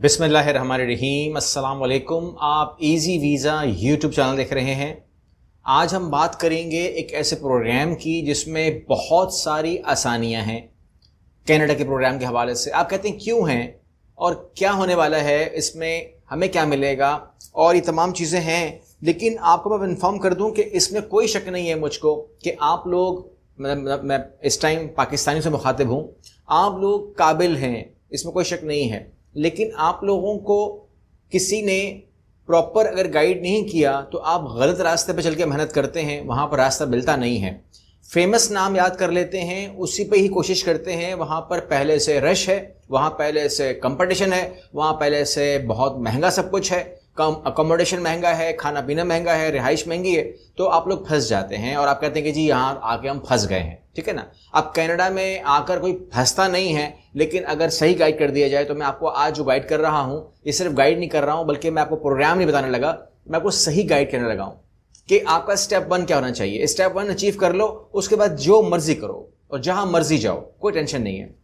बिसमीम अल्लाम आप इजी वीज़ा यूट्यूब चैनल देख रहे हैं आज हम बात करेंगे एक ऐसे प्रोग्राम की जिसमें बहुत सारी आसानियां हैं कनाडा के प्रोग्राम के हवाले से आप कहते हैं क्यों हैं और क्या होने वाला है इसमें हमें क्या मिलेगा और ये तमाम चीज़ें हैं लेकिन आपको मैं इन्फॉर्म कर दूं कि इसमें कोई शक नहीं है मुझको कि आप लोग मतलब मैं इस टाइम पाकिस्तानी से मुखातिब हूँ आप लोग काबिल हैं इसमें कोई शक नहीं है लेकिन आप लोगों को किसी ने प्रॉपर अगर गाइड नहीं किया तो आप गलत रास्ते पर चल के मेहनत करते हैं वहाँ पर रास्ता मिलता नहीं है फेमस नाम याद कर लेते हैं उसी पे ही कोशिश करते हैं वहाँ पर पहले से रश है वहाँ पहले से कंपटीशन है वहाँ पहले से बहुत महंगा सब कुछ है कम अकोमोडेशन महंगा है खाना पीना महंगा है रिहाइश महंगी है तो आप लोग फंस जाते हैं और आप कहते हैं कि जी यहाँ आके हम फंस गए हैं ठीक है ना अब कनाडा में आकर कोई फंसता नहीं है लेकिन अगर सही गाइड कर दिया जाए तो मैं आपको आज जो गाइड कर रहा हूँ ये सिर्फ गाइड नहीं कर रहा हूँ बल्कि मैं आपको प्रोग्राम नहीं बताने लगा मैं आपको सही गाइड करने लगा हूँ कि आपका स्टेप वन क्या होना चाहिए स्टेप वन अचीव कर लो उसके बाद जो मर्जी करो और जहां मर्जी जाओ कोई टेंशन नहीं है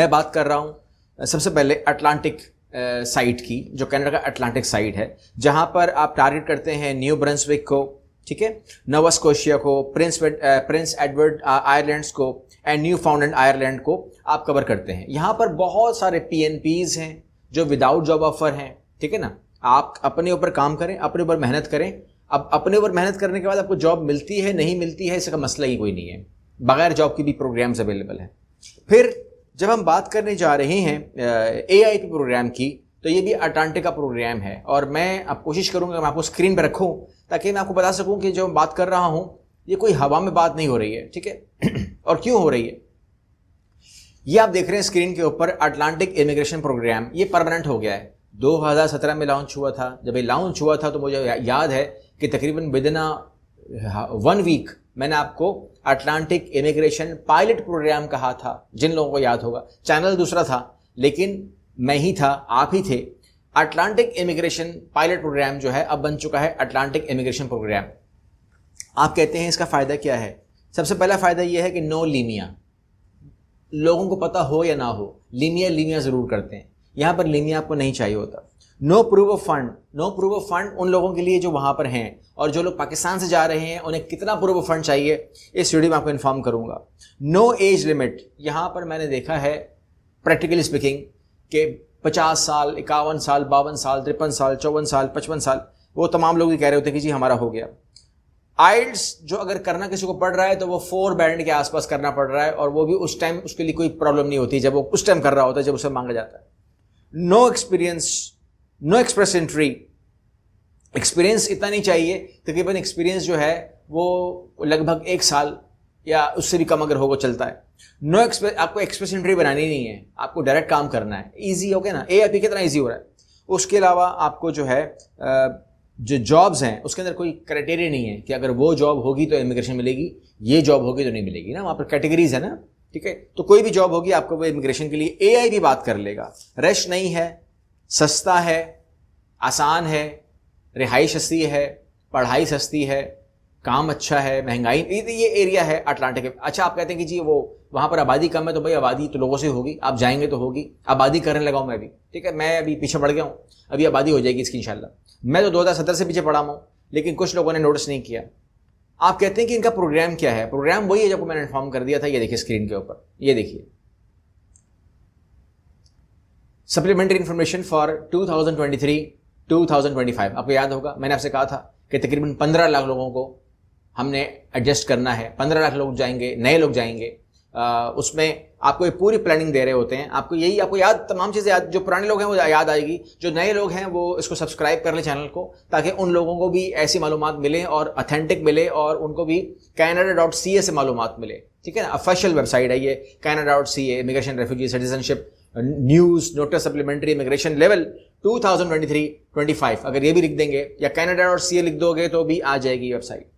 मैं बात कर रहा हूँ सबसे पहले अटलांटिक साइट की जो कनाडा का अटलांटिक साइड है जहाँ पर आप टारगेट करते हैं न्यू ब्रंसविक को ठीक है नवास्कोशिया को प्रिंस प्रिंस एडवर्ड आयरलैंड्स को एंड न्यू फाउंड आयरलैंड को आप कवर करते हैं यहाँ पर बहुत सारे पी एन पीज हैं जो विदाउट जॉब ऑफर हैं ठीक है ना आप अपने ऊपर काम करें अपने ऊपर मेहनत करें अब अपने ऊपर मेहनत करने के बाद आपको जॉब मिलती है नहीं मिलती है इसका मसला ही कोई नहीं है बगैर जॉब की भी प्रोग्राम्स अवेलेबल हैं फिर जब हम बात करने जा रहे हैं ए आई पी प्रोग्राम की तो ये भी अटांटिका प्रोग्राम है और मैं अब कोशिश करूँगा मैं आपको स्क्रीन पर रखूँ ताकि मैं आपको बता सकूँ कि जो मैं बात कर रहा हूँ ये कोई हवा में बात नहीं हो रही है ठीक है और क्यों हो रही है ये आप देख रहे हैं स्क्रीन के ऊपर अटलांटिक इमिग्रेशन प्रोग्राम ये परमानेंट हो गया है 2017 में लॉन्च हुआ था जब ये लॉन्च हुआ था तो मुझे याद है कि तकरीबन विद इन वन वीक मैंने आपको अटलांटिक इमिग्रेशन पायलट प्रोग्राम कहा था जिन लोगों को याद होगा चैनल दूसरा था लेकिन मैं ही था आप ही थे अटलांटिक इमिग्रेशन पायलट प्रोग्राम जो है अब बन चुका है अटलांटिक इमिग्रेशन प्रोग्राम आप कहते हैं इसका फ़ायदा क्या है सबसे पहला फ़ायदा यह है कि नो लीमिया लोगों को पता हो या ना हो लीमिया लीमिया ज़रूर करते हैं यहां पर लेनी आपको नहीं चाहिए होता no proof of fund no proof of fund उन लोगों के लिए जो वहां पर हैं और जो लोग पाकिस्तान से जा रहे हैं उन्हें कितना प्रूफ ऑफ फंड चाहिए इस वीडियो में आपको इन्फॉर्म करूंगा नो एज लिमिट यहां पर मैंने देखा है प्रैक्टिकली स्पीकिंग के पचास साल इक्यावन साल बावन साल तिरपन साल चौवन साल पचपन साल वो तमाम लोग ये कह रहे होते हैं कि जी हमारा हो गया आइल्स जो अगर करना किसी को पड़ रहा है तो वो फोर बैंड के आसपास करना पड़ रहा है और वो भी उस टाइम उसके लिए कोई प्रॉब्लम नहीं होती जब वो उस टाइम कर रहा होता है जब उसे मांगा जाता है no experience no Express Entry experience इतना नहीं चाहिए तकरीबन एक्सपीरियंस जो है वो लगभग एक साल या उससे भी कम अगर होगा चलता है नो no एक्सप्रेस आपको एक्सप्रेस एंट्री बनानी नहीं है आपको डायरेक्ट काम करना है ईजी हो गया ना ए आई पी कितना ईजी हो रहा है उसके अलावा आपको जो है जो जॉब्स हैं उसके अंदर कोई क्राइटेरिया नहीं है कि अगर वो जॉब होगी तो इमिग्रेशन मिलेगी ये जॉब होगी तो नहीं मिलेगी ना वहाँ पर कैटेगरीज है ना ठीक है तो कोई भी जॉब होगी आपको वो इमिग्रेशन के लिए ए भी बात कर लेगा रश नहीं है सस्ता है आसान है रिहाई सस्ती है पढ़ाई सस्ती है काम अच्छा है महंगाई ये एरिया है अटलांटिक अच्छा आप कहते हैं कि जी वो वहाँ पर आबादी कम है तो भाई आबादी तो लोगों से होगी आप जाएंगे तो होगी आबादी करने लगा हूँ मैं अभी ठीक है मैं अभी पीछे पड़ गया हूँ अभी आबादी हो जाएगी इसकी इंशाल्लाह मैं तो दो से पीछे पड़ा हूँ लेकिन कुछ लोगों ने नोटिस नहीं किया आप कहते हैं कि इनका प्रोग्राम क्या है प्रोग्राम वही है जो मैंने इन्फॉर्म कर दिया था ये देखिए स्क्रीन के ऊपर ये देखिए सप्लीमेंट्री इन्फॉर्मेशन फॉर 2023 2025 आपको याद होगा मैंने आपसे कहा था कि तकरीबन 15 लाख लोगों को हमने एडजस्ट करना है 15 लाख लोग जाएंगे नए लोग जाएंगे उसमें आपको ये पूरी प्लानिंग दे रहे होते हैं आपको यही आपको याद तमाम चीज़ें याद जो पुराने लोग हैं वो याद आएगी जो नए लोग हैं वो इसको सब्सक्राइब कर लें चैनल को ताकि उन लोगों को भी ऐसी मालूम मिले और अथेंटिक मिले और उनको भी कैनेडा डॉट सी ए से मालूम मिले ठीक है ना ऑफिशियल वेबसाइट है ये Canada dot C A immigration refugee citizenship news notice supplementary immigration level 2023-25 अगर ये भी लिख देंगे या कैनेडा डॉट सी ए लिख दोगे तो भी आ जाएगी वेबसाइट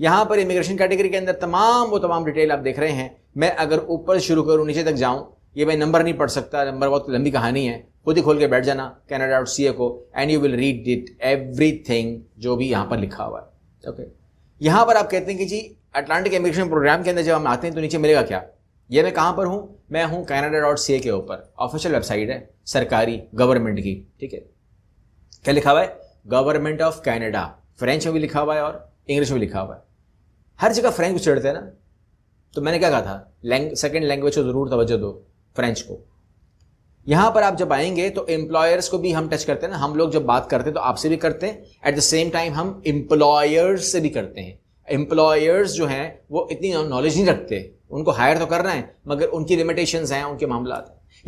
यहाँ पर इमिग्रेशन कैटेगरी के अंदर तमाम वो तमाम डिटेल आप देख रहे हैं मैं अगर ऊपर शुरू करूँ नीचे तक जाऊँ ये मैं नंबर नहीं पढ़ सकता नंबर बहुत लंबी कहानी है खुद ही खोल के बैठ जाना कैनेडा डॉट सी को and you will read it every जो भी यहाँ पर लिखा हुआ है ओके okay. यहाँ पर आप कहते हैं कि जी अटलांटिक इमिग्रेशन प्रोग्राम के अंदर जब हम आते हैं तो नीचे मिलेगा क्या ये मैं कहाँ पर हूँ मैं हूँ कैनेडा डॉट सी के ऊपर ऑफिशियल वेबसाइट है सरकारी गवर्नमेंट की ठीक है क्या लिखा हुआ है गवर्नमेंट ऑफ कैनेडा फ्रेंच में भी लिखा हुआ है और इंग्लिश में लिखा हुआ है हर जगह फ्रेंच छेड़ते हैं ना तो मैंने क्या कहा था सेकेंड लैंग्वेज को ज़रूर तवज्जो दो फ्रेंच को यहां पर आप जब आएंगे तो एम्प्लॉयर्स को भी हम टच करते हैं ना हम लोग जब बात करते हैं तो आपसे भी करते हैं एट द सेम टाइम हम एम्प्लॉयर्स से भी करते हैं एम्प्लॉयर्स जो हैं वो इतनी नॉलेज नहीं रखते उनको हायर तो करना है मगर उनकी लिमिटेशंस हैं उनके मामला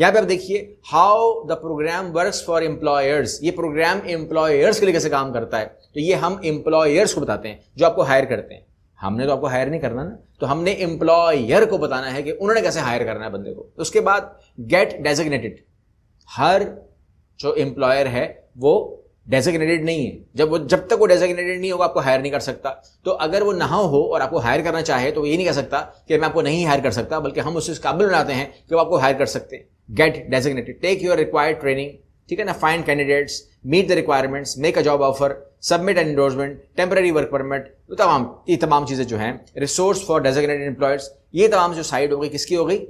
यहां पे आप देखिए how the program work for employers ये प्रोग्राम एम्प्लॉयर्स के लिए कैसे काम करता है तो ये हम एम्प्लॉयर्स को बताते हैं जो आपको हायर करते हैं हमने तो आपको हायर नहीं करना ना तो हमने एम्प्लॉयर को बताना है कि उन्होंने कैसे हायर करना है बंदे को तो उसके बाद गेट डेजिग्नेटेड हर जो एम्प्लॉयर है वो डेजिग्नेटेड नहीं है जब वो जब तक वो डेजिग्नेटेड नहीं होगा आपको हायर नहीं कर सकता तो अगर वो ना हो और आपको हायर करना चाहे तो वो ये नहीं कह सकता कि मैं आपको नहीं हायर कर सकता बल्कि हम उसे काबिल बनाते हैं कि वो आपको हायर कर सकते हैं get designated take your required training ठीक है ना fine candidates meet the requirements make a job offer submit and endorsement temporary work permit तो तमाम ये तमाम चीजें जो हैं रिसोर्स फॉर डेजिग्नेटेड एम्प्लॉयर्स ये तमाम जो साइड हो गई किसकी हो गई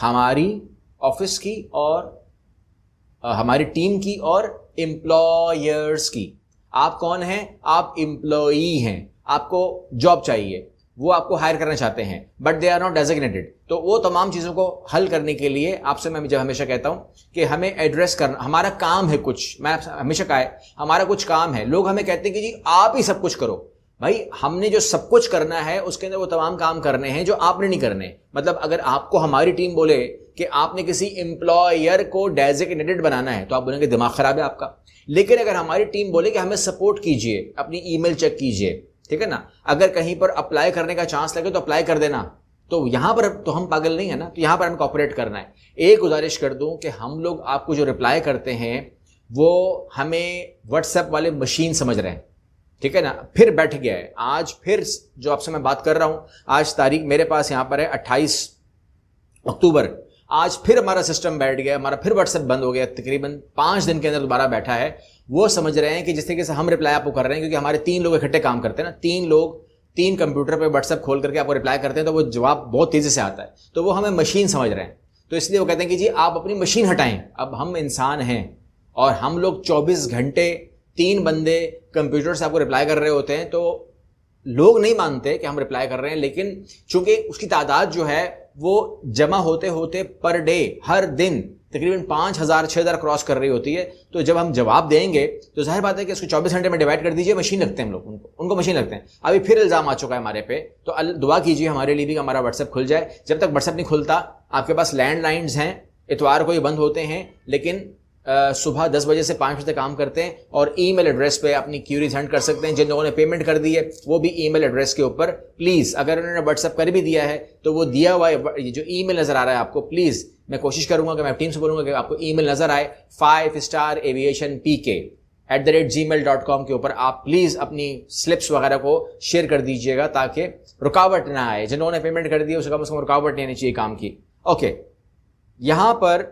हमारी ऑफिस की और हमारी टीम की और एम्प्लॉयर्स की आप कौन हैं आप इंप्लॉई हैं आपको जॉब चाहिए वो आपको हायर करना चाहते हैं but they are not designated तो वो तमाम चीज़ों को हल करने के लिए आपसे मैं जब हमेशा कहता हूँ कि हमें एड्रेस करना हमारा काम है कुछ मैं हमेशा कहा है हमारा कुछ काम है लोग हमें कहते हैं कि जी आप ही सब कुछ करो भाई हमने जो सब कुछ करना है उसके अंदर वो तमाम काम करने हैं जो आपने नहीं करने मतलब अगर आपको हमारी टीम बोले कि आपने किसी एम्प्लॉयर को डेजिग्नेटेड बनाना है तो आप बोलेंगे दिमाग खराब है आपका लेकिन अगर हमारी टीम बोले कि हमें सपोर्ट कीजिए अपनी ईमेल चेक कीजिए ठीक है ना अगर कहीं पर अप्लाई करने का चांस लगे तो अप्लाई कर देना तो यहां पर तो हम पागल नहीं है ना तो यहां पर हमको ऑपरेट करना है एक गुजारिश कर दूं कि हम लोग आपको जो रिप्लाई करते हैं वो हमें व्हाट्सएप वाले मशीन समझ रहे हैं ठीक है ना फिर बैठ गया है आज फिर जो आपसे मैं बात कर रहा हूं आज तारीख मेरे पास यहां पर है अट्ठाईस अक्टूबर आज फिर हमारा सिस्टम बैठ गया हमारा फिर व्हाट्सएप बंद हो गया तकरीबन पांच दिन के अंदर दोबारा बैठा है वो समझ रहे हैं कि जिस तरीके से हम रिप्लाई आपको कर रहे हैं क्योंकि हमारे तीन लोग इकट्ठे काम करते हैं ना तीन लोग तीन कंप्यूटर पर व्हाट्सअप खोल करके आपको रिप्लाई करते हैं तो वो जवाब बहुत तेज़ी से आता है तो वो हमें मशीन समझ रहे हैं तो इसलिए वो कहते हैं कि जी आप अपनी मशीन हटाएं अब हम इंसान हैं और हम लोग 24 घंटे तीन बंदे कंप्यूटर से आपको रिप्लाई कर रहे होते हैं तो लोग नहीं मानते कि हम रिप्लाई कर रहे हैं लेकिन चूंकि उसकी तादाद जो है वो जमा होते होते पर डे हर दिन तकरीबन पाँच हज़ार छः हज़ार क्रॉस कर रही होती है तो जब हम जवाब देंगे तो जाहिर बात है कि इसको चौबीस घंटे में डिवाइड कर दीजिए मशीन रखते हैं हम लोग उनको उनको मशीन रखते हैं अभी फिर इल्ज़ाम आ चुका है हमारे पे तो दुआ कीजिए हमारे लिए भी हमारा व्हाट्सएप खुल जाए जब तक व्हाट्सएप नहीं खुलता आपके पास लैंडलाइंस हैं इतवार को ये बंद होते हैं लेकिन सुबह दस बजे से पाँच बजे तक काम करते हैं और ईमेल एड्रेस पे अपनी क्यूरीज हंट कर सकते हैं जिन लोगों ने पेमेंट कर दी है वो भी ईमेल एड्रेस के ऊपर प्लीज़ अगर उन्होंने व्हाट्सअप कर भी दिया है तो वो दिया हुआ ये जो ई नज़र आ रहा है आपको प्लीज़ मैं कोशिश करूंगा कि मैं टीम से बोलूंगा कि आपको ईमेल नज़र आए five star aviation P K at the rate Gmail dot com के ऊपर आप प्लीज़ अपनी स्लिप्स वगैरह को शेयर कर दीजिएगा ताकि रुकावट ना आए जिन लोगों ने पेमेंट कर दी है उसे कम से कम रुकावट नहीं आनी चाहिए काम की ओके okay. यहाँ पर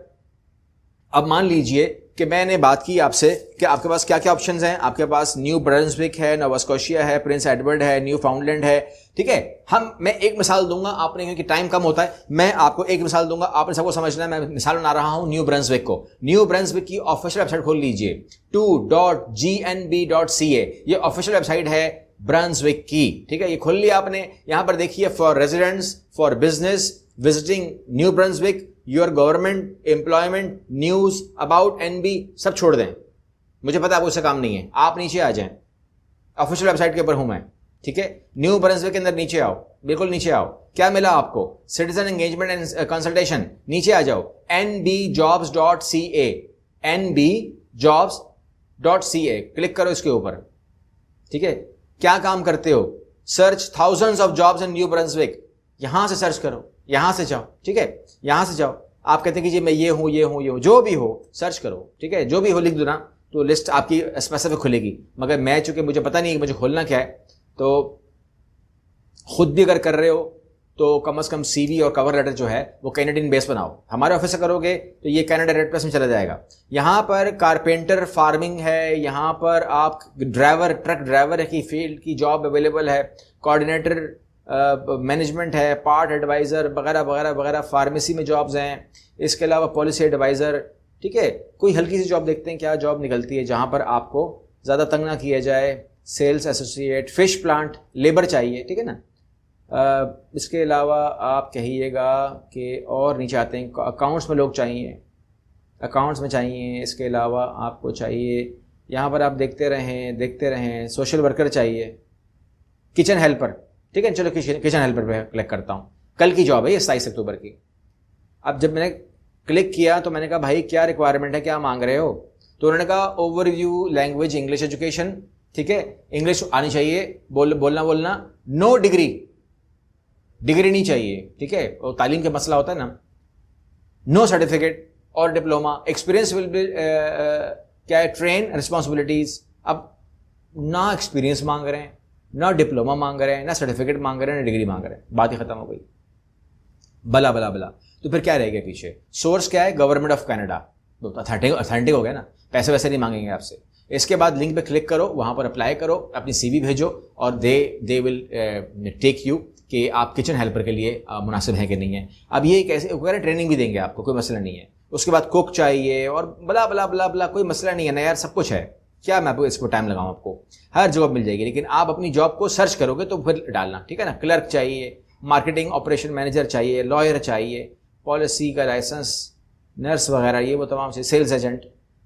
अब मान लीजिए कि मैंने बात की आपसे कि आपके पास क्या क्या ऑप्शंस हैं आपके पास न्यू ब्रंसविक है नवस्कोशिया है प्रिंस एडवर्ड है न्यू फाउंडलैंड है ठीक है हम मैं एक मिसाल दूंगा आपने क्योंकि टाइम कम होता है मैं आपको एक मिसाल दूंगा आपने सबको समझना है मैं मिसाल बना रहा हूं न्यू ब्रंसविक को न्यू ब्रंसविक की ऑफिशियल वेबसाइट खोल लीजिए to dot G N B dot C A ये ऑफिशियल वेबसाइट है ब्रांसविक की ठीक है ये खोल लिया आपने यहां पर देखिए for residents for business visiting New Brunswick your government employment news about N B सब छोड़ दें मुझे पता आप उससे काम नहीं है आप नीचे आ जाएं ऑफिशियल वेबसाइट के ऊपर हूं मैं ठीक है न्यू ब्रंसवे के अंदर नीचे आओ बिल्कुल नीचे आओ क्या मिला आपको सिटीजन एंगेजमेंट एंड कंसल्टेशन नीचे आ जाओ N B jobs dot C A N B jobs dot C A click करो इसके ऊपर ठीक है क्या काम करते हो search thousands of jobs in New Brunswick यहां से सर्च करो यहां से जाओ ठीक है यहां से जाओ आप कहते हैं कि जी मैं ये हूं ये हूं ये हूं जो भी हो सर्च करो ठीक है जो भी हो लिख दो ना तो लिस्ट आपकी स्पेसिफिक खुलेगी मगर मैं चूंकि मुझे पता नहीं है मुझे खोलना क्या है तो खुद भी अगर कर रहे हो तो कम अज़ कम सीवी और कवर लेटर जो है वो कैनेडियन बेस बनाओ हमारे ऑफिस से करोगे तो ये कैनेडा रेड प्लस में चला जाएगा यहाँ पर कारपेंटर फार्मिंग है यहाँ पर आप ड्राइवर ट्रक ड्राइवर की फील्ड की जॉब अवेलेबल है कोऑर्डिनेटर मैनेजमेंट है पार्ट एडवाइज़र वगैरह वगैरह वगैरह फार्मेसी में जॉब्स हैं इसके अलावा पॉलिसी एडवाइज़र ठीक है कोई हल्की सी जॉब देखते हैं क्या जॉब निकलती है जहाँ पर आपको ज़्यादा तंग ना किया जाए sales associate fish plant labour चाहिए ठीक है ना इसके अलावा आप कहिएगा कि और नहीं चाहते हैं अकाउंट्स में लोग चाहिए अकाउंट्स में चाहिए इसके अलावा आपको चाहिए यहाँ पर आप देखते रहें देखते रहें सोशल वर्कर चाहिए किचन हेल्पर ठीक है चलो किचन किचन हेल्पर पर क्लिक करता हूँ कल की जॉब है ये सताईस अक्टूबर की अब जब मैंने क्लिक किया तो मैंने कहा भाई क्या रिक्वायरमेंट है क्या मांग रहे हो तो उन्होंने कहा ओवरव्यू लैंग्वेज इंग्लिश एजुकेशन ठीक है इंग्लिश आनी चाहिए बोल बोलना बोलना नो डिग्री डिग्री नहीं चाहिए ठीक है और तालीम का मसला होता है ना नो सर्टिफिकेट और डिप्लोमा एक्सपीरियंस विल बी क्या है ट्रेन रिस्पॉन्सिबिलिटीज अब ना एक्सपीरियंस मांग रहे हैं ना डिप्लोमा मांग रहे हैं ना सर्टिफिकेट मांग रहे हैं ना डिग्री मांग रहे हैं बात ही खत्म हो गई बला बला बला तो फिर क्या रहेगा पीछे सोर्स क्या है government of Canada authentic authentic हो गया ना पैसे वैसे नहीं मांगेंगे आपसे इसके बाद लिंक पे क्लिक करो वहां पर अप्लाई करो अपनी सीवी भेजो और they they will take you कि आप किचन हेल्पर के लिए uh, मुनासिब हैं कि नहीं है अब ये कैसे कह ट्रेनिंग भी देंगे आपको कोई मसला नहीं है उसके बाद कुक चाहिए और बला बला बला बला कोई मसला नहीं है ना यार सब कुछ है क्या मैं आपको इसको टाइम लगाऊँ आपको हर जॉब मिल जाएगी लेकिन आप अपनी जॉब को सर्च करोगे तो फिर डालना ठीक है ना क्लर्क चाहिए मार्केटिंग ऑपरेशन मैनेजर चाहिए लॉयर चाहिए पॉलिसी का लाइसेंस नर्स वगैरह ये वो तमाम से सेल्स एजेंट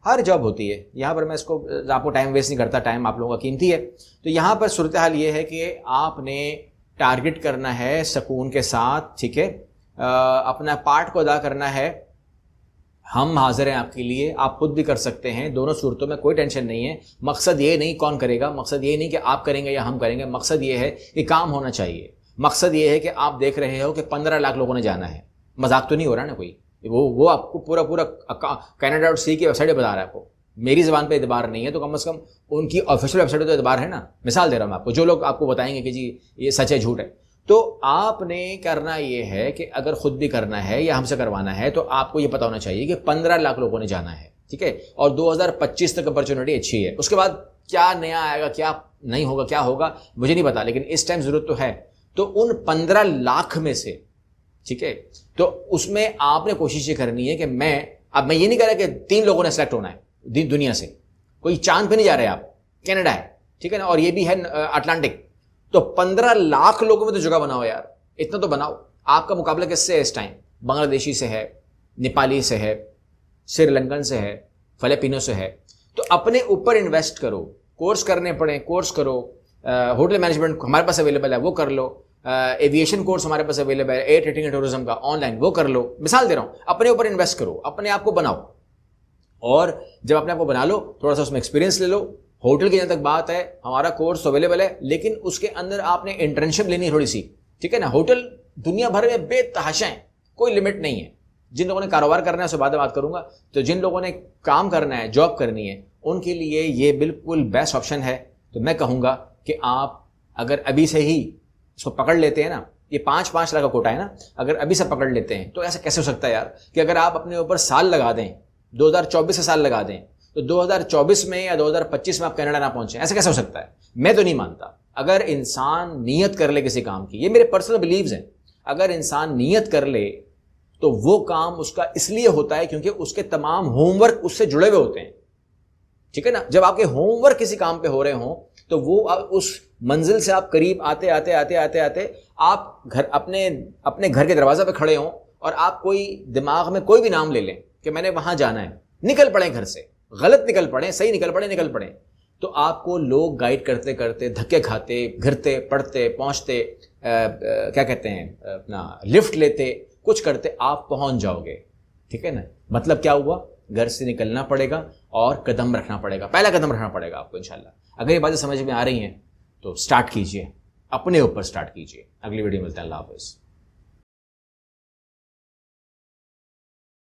हर जॉब होती है यहाँ पर मैं इसको आपको टाइम वेस्ट नहीं करता टाइम आप लोगों का कीमती है तो यहाँ पर सूरत हाल ये है कि आपने टारगेट करना है सुकून के साथ ठीक है अपना पार्ट को अदा करना है हम हाजिर हैं आपके लिए आप खुद भी कर सकते हैं दोनों सूरतों में कोई टेंशन नहीं है मकसद ये नहीं कौन करेगा मकसद ये नहीं कि आप करेंगे या हम करेंगे मकसद ये है कि काम होना चाहिए मकसद ये है कि आप देख रहे हो कि पंद्रह लाख लोगों ने जाना है मजाक तो नहीं हो रहा ना कोई वो वो आपको पूरा पूरा कैनेडा और सी की वेबसाइट बता रहा है आपको मेरी जबान पर एतबार नहीं है तो कम अज़ कम उनकी ऑफिशियल वेबसाइट तो एतबार है ना मिसाल दे रहा हूँ आपको जो लोग आपको बताएंगे कि जी ये सच है झूठ है तो आपने करना यह है कि अगर खुद भी करना है या हमसे करवाना है तो आपको यह पता होना चाहिए कि पंद्रह लाख लोगों ने जाना है ठीक है और 2025 तक अपॉर्चुनिटी अच्छी है उसके बाद क्या नया आएगा क्या नहीं होगा क्या होगा मुझे नहीं पता लेकिन इस टाइम ज़रूरत तो है तो उन पंद्रह लाख में से ठीक है तो उसमें आपने कोशिश ये करनी है कि मैं अब मैं ये नहीं कह रहा कि तीन लोगों ने सेलेक्ट होना है दुनिया से कोई चांद पे नहीं जा रहे आप कनाडा है ठीक है ना और ये भी है अटलांटिक तो पंद्रह लाख लोगों में तो जगह बनाओ यार इतना तो बनाओ आपका मुकाबला किससे है इस टाइम बांग्लादेशी से है नेपाली से है श्रीलंकन से है फिलिपिनो से है तो अपने ऊपर इन्वेस्ट करो कोर्स करने पड़े कोर्स करो होटल मैनेजमेंट हमारे पास अवेलेबल है वो कर लो एविएशन कोर्स हमारे पास अवेलेबल है एयर ट्रेडिंग एंड टूरिज्म का ऑनलाइन वो कर लो मिसाल दे रहा हूँ अपने ऊपर इन्वेस्ट करो अपने आप को बनाओ और जब अपने आप को बना लो थोड़ा सा उसमें एक्सपीरियंस ले लो होटल के जहाँ तक बात है हमारा कोर्स अवेलेबल है लेकिन उसके अंदर आपने इंटर्नशिप लेनी है थोड़ी सी ठीक है ना होटल दुनिया भर में बेतहाशा है कोई लिमिट नहीं है जिन लोगों ने कारोबार करना है उससे बाद में बात करूंगा तो जिन लोगों ने काम करना है जॉब करनी है उनके लिए ये बिल्कुल बेस्ट ऑप्शन है तो मैं कहूंगा कि आप अगर अभी से ही इसको पकड़ लेते हैं ना ये पांच पांच लाख का कोटा है ना अगर अभी से पकड़ लेते हैं तो ऐसा कैसे हो सकता है यार कि अगर आप अपने ऊपर साल लगा दें 2024 से साल लगा दें तो 2024 में या 2025 में आप कनाडा ना पहुंचे ऐसा कैसे हो सकता है मैं तो नहीं मानता अगर इंसान नीयत कर ले किसी काम की ये मेरे पर्सनल बिलीव हैं अगर इंसान नीयत कर ले तो वो काम उसका इसलिए होता है क्योंकि उसके तमाम होमवर्क उससे जुड़े हुए होते हैं ठीक है ना जब आपके होमवर्क किसी काम पे हो रहे हों तो वो उस मंजिल से आप करीब आते आते आते आते आते आप घर अपने अपने घर के दरवाजे पे खड़े हों और आप कोई दिमाग में कोई भी नाम ले लें कि मैंने वहां जाना है निकल पड़े घर से गलत निकल पड़े सही निकल पड़े निकल पड़े तो आपको लोग गाइड करते करते धक्के खाते घिरते पढ़ते पहुंचते क्या कहते हैं अपना लिफ्ट लेते कुछ करते आप पहुंच जाओगे ठीक है ना मतलब क्या हुआ घर से निकलना पड़ेगा और कदम रखना पड़ेगा पहला कदम रखना पड़ेगा आपको इनशाला अगर ये बातें समझ में आ रही हैं तो स्टार्ट कीजिए अपने ऊपर स्टार्ट कीजिए अगली वीडियो मिलते हैं अल्लाह हाफिज़